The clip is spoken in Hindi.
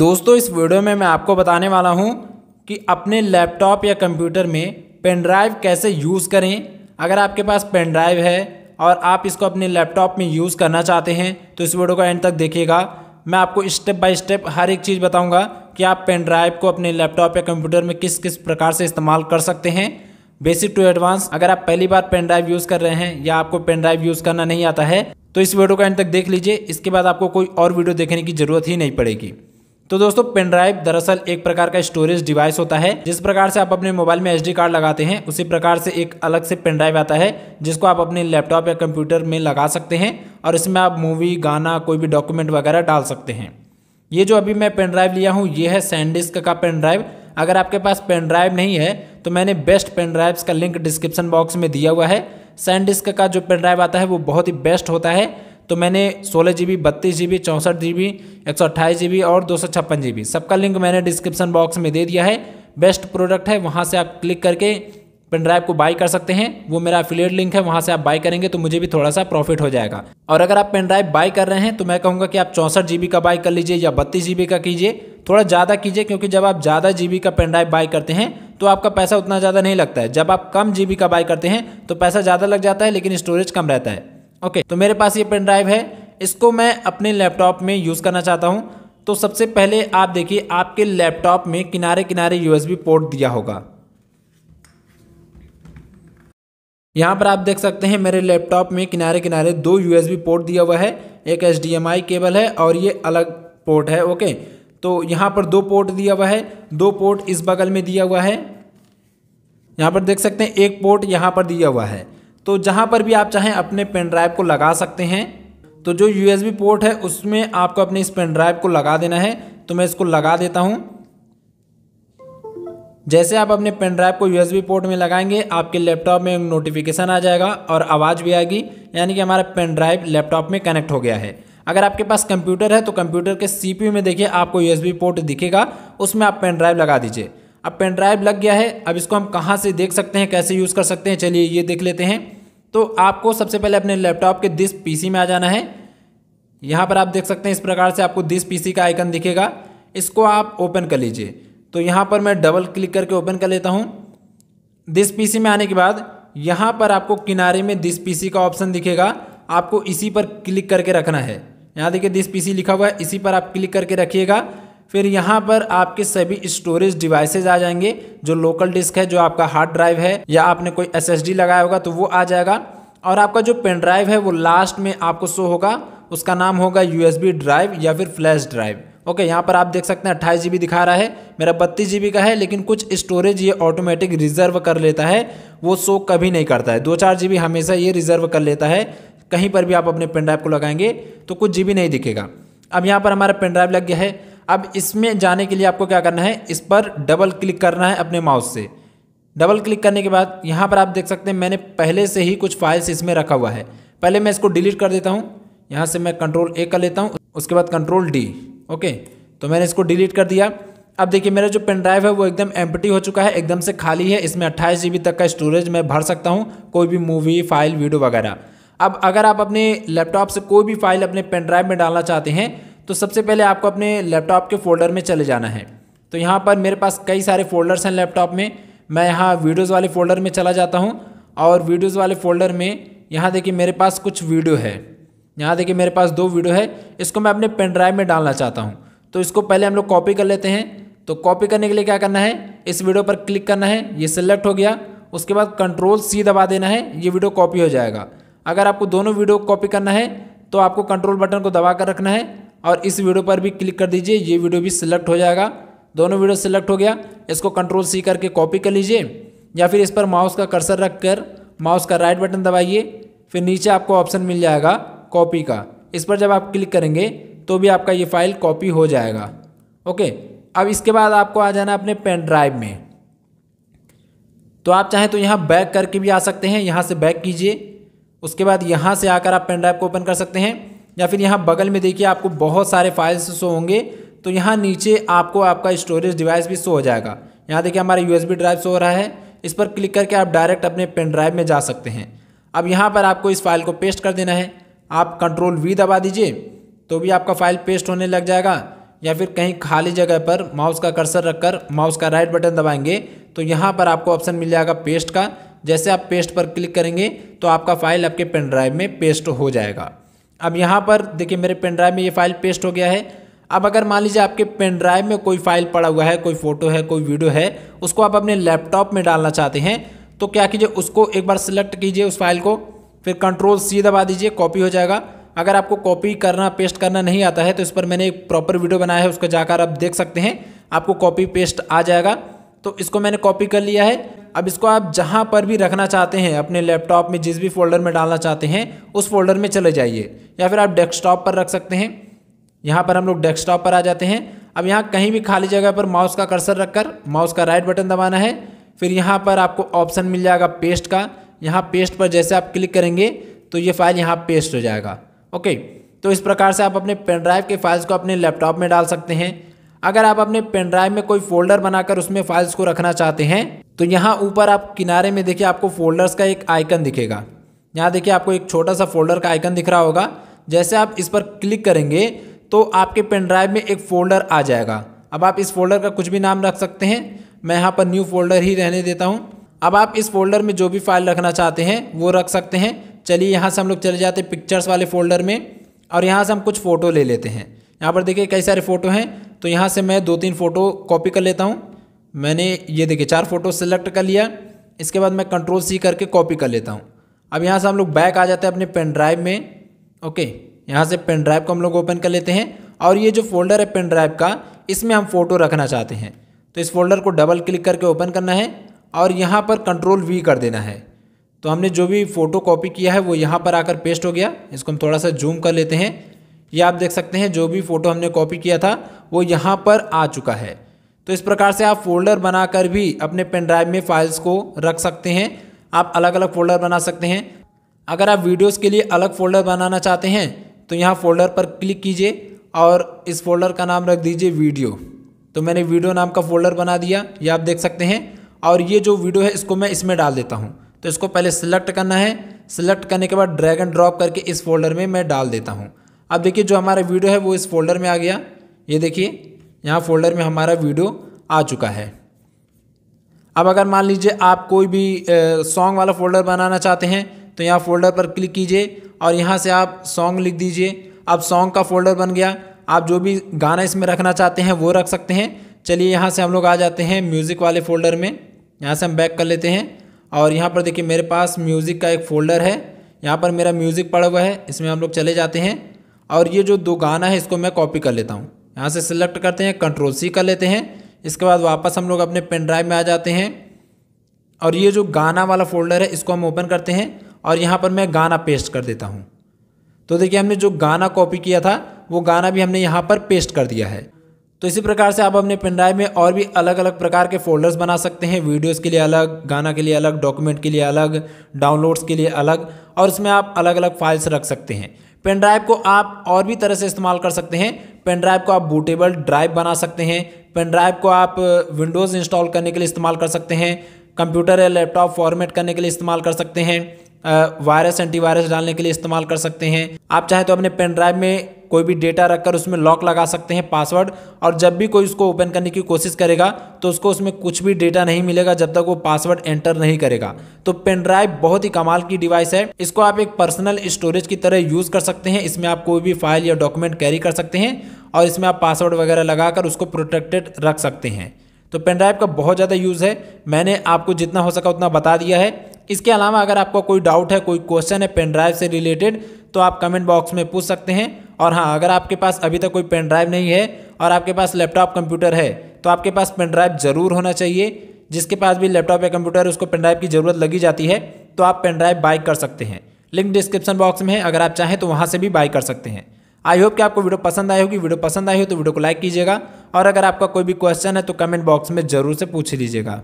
दोस्तों इस वीडियो में मैं आपको बताने वाला हूं कि अपने लैपटॉप या कंप्यूटर में पेन ड्राइव कैसे यूज़ करें अगर आपके पास पेन ड्राइव है और आप इसको अपने लैपटॉप में यूज़ करना चाहते हैं तो इस वीडियो को एंड तक देखिएगा मैं आपको स्टेप बाय स्टेप हर एक चीज़ बताऊंगा कि आप पेन ड्राइव को अपने लैपटॉप या कंप्यूटर में किस किस प्रकार से इस्तेमाल कर सकते हैं बेसिक टू एडवांस अगर आप पहली बार पेन ड्राइव यूज़ कर रहे हैं या आपको पेन ड्राइव यूज़ करना नहीं आता है तो इस वीडियो को एंड तक देख लीजिए इसके बाद आपको कोई और वीडियो देखने की ज़रूरत ही नहीं पड़ेगी तो दोस्तों पेन ड्राइव दरअसल एक प्रकार का स्टोरेज डिवाइस होता है जिस प्रकार से आप अपने मोबाइल में एच कार्ड लगाते हैं उसी प्रकार से एक अलग से पेन ड्राइव आता है जिसको आप अपने लैपटॉप या कंप्यूटर में लगा सकते हैं और इसमें आप मूवी गाना कोई भी डॉक्यूमेंट वगैरह डाल सकते हैं ये जो अभी मैं पेन ड्राइव लिया हूँ ये है सैंडिस्क का पेन ड्राइव अगर आपके पास पेन ड्राइव नहीं है तो मैंने बेस्ट पेन का लिंक डिस्क्रिप्शन बॉक्स में दिया हुआ है सैंडिस्क का जो पेन ड्राइव आता है वो बहुत ही बेस्ट होता है तो मैंने सोलह जी बी बत्तीस जी बी चौंसठ जी बी एक सौ अट्ठाईस जी बी और दो सौ छप्पन जी बी सबका लिंक मैंने डिस्क्रिप्शन बॉक्स में दे दिया है बेस्ट प्रोडक्ट है वहाँ से आप क्लिक करके पेन ड्राइव को बाई कर सकते हैं वो मेरा अफिलियट लिंक है वहाँ से आप बाई करेंगे तो मुझे भी थोड़ा सा प्रॉफिट हो जाएगा और अगर आप पेन ड्राइव बाई कर रहे हैं तो मैं कहूँगा कि आप चौंसठ जी का बाई कर लीजिए या बत्तीस जी का कीजिए थोड़ा ज़्यादा कीजिए क्योंकि जब आप ज़्यादा जी का पेन ड्राइव बाई करते हैं तो आपका पैसा उतना ज़्यादा नहीं लगता है जब आप कम जी का बाई करते हैं तो पैसा ज़्यादा लग जाता है लेकिन स्टोरेज कम रहता है ओके तो मेरे पास ये पेन ड्राइव है इसको मैं अपने लैपटॉप में यूज़ करना चाहता हूँ तो सबसे पहले आप देखिए आपके लैपटॉप में किनारे किनारे यूएसबी पोर्ट दिया होगा यहाँ पर आप देख सकते हैं मेरे लैपटॉप में किनारे किनारे दो यूएसबी पोर्ट दिया हुआ है एक एच केबल है और ये अलग पोर्ट है ओके तो यहाँ पर दो पोर्ट दिया हुआ है दो पोर्ट इस बगल में दिया हुआ है यहाँ पर देख सकते हैं एक पोर्ट यहाँ पर दिया हुआ है तो जहाँ पर भी आप चाहें अपने पेन ड्राइव को लगा सकते हैं तो जो यू पोर्ट है उसमें आपको अपने इस पेन ड्राइव को लगा देना है तो मैं इसको लगा देता हूँ जैसे आप अपने पेन ड्राइव को यू पोर्ट में लगाएंगे आपके लैपटॉप में नोटिफिकेशन आ जाएगा और आवाज़ भी आएगी यानी कि हमारा पेन ड्राइव लैपटॉप में कनेक्ट हो गया है अगर आपके पास कंप्यूटर है तो कंप्यूटर के सीपीयू में देखिए आपको यूएसबी पोर्ट दिखेगा उसमें आप पेन ड्राइव लगा दीजिए अब पेन ड्राइव लग गया है अब इसको हम कहाँ से देख सकते हैं कैसे यूज़ कर सकते हैं चलिए ये देख लेते हैं तो आपको सबसे पहले अपने लैपटॉप के दिस पीसी में आ जाना है यहाँ पर आप देख सकते हैं इस प्रकार से आपको दिस पीसी का आइकन दिखेगा इसको आप ओपन कर लीजिए तो यहाँ पर मैं डबल क्लिक करके ओपन कर लेता हूँ दिस पी में आने के बाद यहाँ पर आपको किनारे में दिस पी का ऑप्शन दिखेगा आपको इसी पर क्लिक करके रखना है यहाँ देखिए दिस पी लिखा हुआ है इसी पर आप क्लिक करके रखिएगा फिर यहाँ पर आपके सभी स्टोरेज डिवाइसेज आ जाएंगे जो लोकल डिस्क है जो आपका हार्ड ड्राइव है या आपने कोई एस लगाया होगा तो वो आ जाएगा और आपका जो पेन ड्राइव है वो लास्ट में आपको शो होगा उसका नाम होगा यू ड्राइव या फिर फ्लैश ड्राइव ओके यहाँ पर आप देख सकते हैं अट्ठाईस जी दिखा रहा है मेरा बत्तीस जी का है लेकिन कुछ स्टोरेज ये ऑटोमेटिक रिजर्व कर लेता है वो शो कभी नहीं करता है दो चार जी हमेशा ये रिजर्व कर लेता है कहीं पर भी आप अपने पेन ड्राइव को लगाएंगे तो कुछ जी नहीं दिखेगा अब यहाँ पर हमारा पेन ड्राइव लग गया है अब इसमें जाने के लिए आपको क्या करना है इस पर डबल क्लिक करना है अपने माउस से डबल क्लिक करने के बाद यहाँ पर आप देख सकते हैं मैंने पहले से ही कुछ फाइल्स इसमें रखा हुआ है पहले मैं इसको डिलीट कर देता हूँ यहाँ से मैं कंट्रोल ए कर लेता हूँ उसके बाद कंट्रोल डी ओके तो मैंने इसको डिलीट कर दिया अब देखिए मेरा जो पेन ड्राइव है वो एकदम एम्पटी हो चुका है एकदम से खाली है इसमें अट्ठाईस जी तक का स्टोरेज मैं भर सकता हूँ कोई भी मूवी फाइल वीडियो वगैरह अब अगर आप अपने लैपटॉप से कोई भी फाइल अपने पेन ड्राइव में डालना चाहते हैं तो सबसे पहले आपको अपने लैपटॉप के फोल्डर में चले जाना है तो यहाँ पर मेरे पास कई सारे फ़ोल्डर्स हैं लैपटॉप में मैं यहाँ वीडियोज़ वाले फ़ोल्डर में चला जाता हूँ और वीडियोज़ वाले फ़ोल्डर में यहाँ देखिए मेरे पास कुछ वीडियो है यहाँ देखिए मेरे पास दो वीडियो है इसको मैं अपने पेन ड्राइव में डालना चाहता हूँ तो इसको पहले हम लोग कॉपी कर लेते हैं तो कॉपी करने के लिए क्या करना है इस वीडियो पर क्लिक करना है ये सिलेक्ट हो गया उसके बाद कंट्रोल सी दबा देना है ये वीडियो कॉपी हो जाएगा अगर आपको दोनों वीडियो कॉपी करना है तो आपको कंट्रोल बटन को दबा कर रखना है और इस वीडियो पर भी क्लिक कर दीजिए ये वीडियो भी सिलेक्ट हो जाएगा दोनों वीडियो सिलेक्ट हो गया इसको कंट्रोल सी करके कॉपी कर लीजिए या फिर इस पर माउस का कर्सर रख कर माउस का राइट बटन दबाइए फिर नीचे आपको ऑप्शन मिल जाएगा कॉपी का इस पर जब आप क्लिक करेंगे तो भी आपका ये फाइल कॉपी हो जाएगा ओके अब इसके बाद आपको आ जाना अपने पेन ड्राइव में तो आप चाहें तो यहाँ बैक करके भी आ सकते हैं यहाँ से बैक कीजिए उसके बाद यहाँ से आकर आप पेन ड्राइव को ओपन कर सकते हैं या फिर यहाँ बगल में देखिए आपको बहुत सारे फाइल्स शो होंगे तो यहाँ नीचे आपको आपका स्टोरेज डिवाइस भी शो हो जाएगा यहाँ देखिए हमारा यू ड्राइव शो हो रहा है इस पर क्लिक करके आप डायरेक्ट अपने पेन ड्राइव में जा सकते हैं अब यहाँ पर आपको इस फाइल को पेस्ट कर देना है आप कंट्रोल वी दबा दीजिए तो भी आपका फाइल पेस्ट होने लग जाएगा या फिर कहीं खाली जगह पर माउस का कर्सर रखकर माउस का राइट बटन दबाएंगे तो यहाँ पर आपको ऑप्शन मिल जाएगा पेस्ट का जैसे आप पेस्ट पर क्लिक करेंगे तो आपका फाइल आपके पेन ड्राइव में पेस्ट हो जाएगा अब यहाँ पर देखिए मेरे पेन ड्राइव में ये फाइल पेस्ट हो गया है अब अगर मान लीजिए आपके पेन ड्राइव में कोई फाइल पड़ा हुआ है कोई फ़ोटो है कोई वीडियो है उसको आप अपने लैपटॉप में डालना चाहते हैं तो क्या कीजिए उसको एक बार सिलेक्ट कीजिए उस फाइल को फिर कंट्रोल सी दबा दीजिए कॉपी हो जाएगा अगर आपको कॉपी करना पेस्ट करना नहीं आता है तो इस पर मैंने एक प्रॉपर वीडियो बनाया है उसको जाकर आप देख सकते हैं आपको कॉपी पेस्ट आ जाएगा तो इसको मैंने कॉपी कर लिया है अब इसको आप जहाँ पर भी रखना चाहते हैं अपने लैपटॉप में जिस भी फोल्डर में डालना चाहते हैं उस फोल्डर में चले जाइए या फिर आप डेस्कटॉप पर रख सकते हैं यहाँ पर हम लोग डेस्कटॉप पर आ जाते हैं अब यहाँ कहीं भी खाली जगह पर माउस का कर्सर रखकर माउस का राइट बटन दबाना है फिर यहाँ पर आपको ऑप्शन मिल जाएगा पेस्ट का यहाँ पेस्ट पर जैसे आप क्लिक करेंगे तो ये फाइल यहाँ पेस्ट हो जाएगा ओके तो इस प्रकार से आप अपने पेन ड्राइव के फाइल्स को अपने लैपटॉप में डाल सकते हैं अगर आप अपने पेनड्राइव में कोई फोल्डर बनाकर उसमें फाइल्स को रखना चाहते हैं तो यहाँ ऊपर आप किनारे में देखिए आपको फोल्डर्स का एक आइकन दिखेगा यहाँ देखिए आपको एक छोटा सा फोल्डर का आइकन दिख रहा होगा जैसे आप इस पर क्लिक करेंगे तो आपके पेनड्राइव में एक फ़ोल्डर आ जाएगा अब आप इस फोल्डर का कुछ भी नाम रख सकते हैं मैं यहाँ पर न्यू फोल्डर ही रहने देता हूँ अब आप इस फोल्डर में जो भी फाइल रखना चाहते हैं वो रख सकते हैं चलिए यहाँ से हम लोग चले जाते हैं पिक्चर्स वाले फोल्डर में और यहाँ से हम कुछ फ़ोटो ले लेते हैं यहाँ पर देखिए कई सारे फ़ोटो हैं तो यहाँ से मैं दो तीन फ़ोटो कॉपी कर लेता हूँ मैंने ये देखिए चार फ़ोटो सेलेक्ट कर लिया इसके बाद मैं कंट्रोल सी करके कॉपी कर लेता हूँ अब यहाँ से हम लोग बैक आ जाते हैं अपने पेन ड्राइव में ओके यहाँ से पेन ड्राइव को हम लोग ओपन कर लेते हैं और ये जो फोल्डर है पेन ड्राइव का इसमें हम फ़ोटो रखना चाहते हैं तो इस फोल्डर को डबल क्लिक करके ओपन करना है और यहाँ पर कंट्रोल वी कर देना है तो हमने जो भी फ़ोटो कॉपी किया है वो यहाँ पर आकर पेस्ट हो गया इसको हम थोड़ा सा जूम कर लेते हैं ये आप देख सकते हैं जो भी फ़ोटो हमने कॉपी किया था वो यहाँ पर आ चुका है तो इस प्रकार से आप फोल्डर बनाकर भी अपने पेन ड्राइव में फाइल्स को रख सकते हैं आप अलग अलग फ़ोल्डर बना सकते हैं अगर आप वीडियोस के लिए अलग फ़ोल्डर बनाना चाहते हैं तो यहाँ फ़ोल्डर पर क्लिक कीजिए और इस फोल्डर का नाम रख दीजिए वीडियो तो मैंने वीडियो नाम का फ़ोल्डर बना दिया ये आप देख सकते हैं और ये जो वीडियो है इसको मैं इसमें डाल देता हूँ तो इसको पहले सिलेक्ट करना है सिलेक्ट करने के बाद ड्रैग एंड ड्रॉप करके इस फोल्डर में मैं डाल देता हूँ अब देखिए जो हमारा वीडियो है वो इस फोल्डर में आ गया ये देखिए यहाँ फोल्डर में हमारा वीडियो आ चुका है अब अगर मान लीजिए आप कोई भी सॉन्ग वाला फोल्डर बनाना चाहते हैं तो यहाँ फोल्डर पर क्लिक कीजिए और यहाँ से आप सॉन्ग लिख दीजिए अब सॉन्ग का फोल्डर बन गया आप जो भी गाना इसमें रखना चाहते हैं वो रख सकते हैं चलिए यहाँ से हम लोग आ जाते हैं म्यूज़िक वाले फोल्डर में यहाँ से हम बैक कर लेते हैं और यहाँ पर देखिए मेरे पास म्यूज़िक का एक फ़ोल्डर है यहाँ पर मेरा म्यूज़िक पड़ा हुआ है इसमें हम लोग चले जाते हैं और ये जो दो गाना है इसको मैं कॉपी कर लेता हूँ यहाँ से सिलेक्ट करते हैं कंट्रोल सी कर लेते हैं इसके बाद वापस हम लोग अपने पेन ड्राइव में आ जाते हैं और ये जो गाना वाला फोल्डर है इसको हम ओपन करते हैं और यहाँ पर मैं गाना पेस्ट कर देता हूँ तो देखिए हमने जो गाना कॉपी किया था वो गाना भी हमने यहाँ पर पेस्ट कर दिया है तो इसी प्रकार से आप अपने ड्राइव में और भी अलग अलग प्रकार के फोल्डर्स बना सकते हैं वीडियोस के लिए अलग गाना के लिए अलग डॉक्यूमेंट के लिए अलग डाउनलोड्स के लिए अलग और इसमें आप अलग अलग फाइल्स रख सकते हैं पेन ड्राइव को आप और भी तरह से इस्तेमाल कर सकते हैं पेन ड्राइव को आप बूटेबल ड्राइव बना सकते हैं पेन ड्राइव को आप विंडोज़ इंस्टॉल करने के लिए इस्तेमाल कर सकते हैं कंप्यूटर या लैपटॉप फॉर्मेट करने के लिए इस्तेमाल कर सकते हैं वायरस एंटीवायरस डालने के लिए इस्तेमाल कर सकते हैं आप चाहे तो अपने पेन ड्राइव में कोई भी डेटा रखकर उसमें लॉक लगा सकते हैं पासवर्ड और जब भी कोई उसको ओपन करने की कोशिश करेगा तो उसको उसमें कुछ भी डेटा नहीं मिलेगा जब तक वो पासवर्ड एंटर नहीं करेगा तो पेन ड्राइव बहुत ही कमाल की डिवाइस है इसको आप एक पर्सनल स्टोरेज की तरह यूज़ कर सकते हैं इसमें आप कोई भी फाइल या डॉक्यूमेंट कैरी कर सकते हैं और इसमें आप पासवर्ड वगैरह लगाकर उसको प्रोटेक्टेड रख सकते हैं तो पेन ड्राइव का बहुत ज़्यादा यूज़ है मैंने आपको जितना हो सका उतना बता दिया है इसके अलावा अगर आपको कोई डाउट है कोई क्वेश्चन है पेन ड्राइव से रिलेटेड तो आप कमेंट बॉक्स में पूछ सकते हैं और हाँ अगर आपके पास अभी तक कोई पेन ड्राइव नहीं है और आपके पास लैपटॉप कंप्यूटर है तो आपके पास पेन ड्राइव ज़रूर होना चाहिए जिसके पास भी लैपटॉप या कंप्यूटर उसको पेन ड्राइव की ज़रूरत लगी जाती है तो आप पेन ड्राइव बाई कर सकते हैं लिंक डिस्क्रिप्शन बॉक्स में है अगर आप चाहें तो वहाँ से भी बाई कर सकते हैं आई होप कि आपको वीडियो पसंद आई होगी वीडियो पसंद आई हो तो वीडियो को लाइक कीजिएगा और अगर आपका कोई भी क्वेश्चन है तो कमेंट बॉक्स में ज़रूर से पूछ लीजिएगा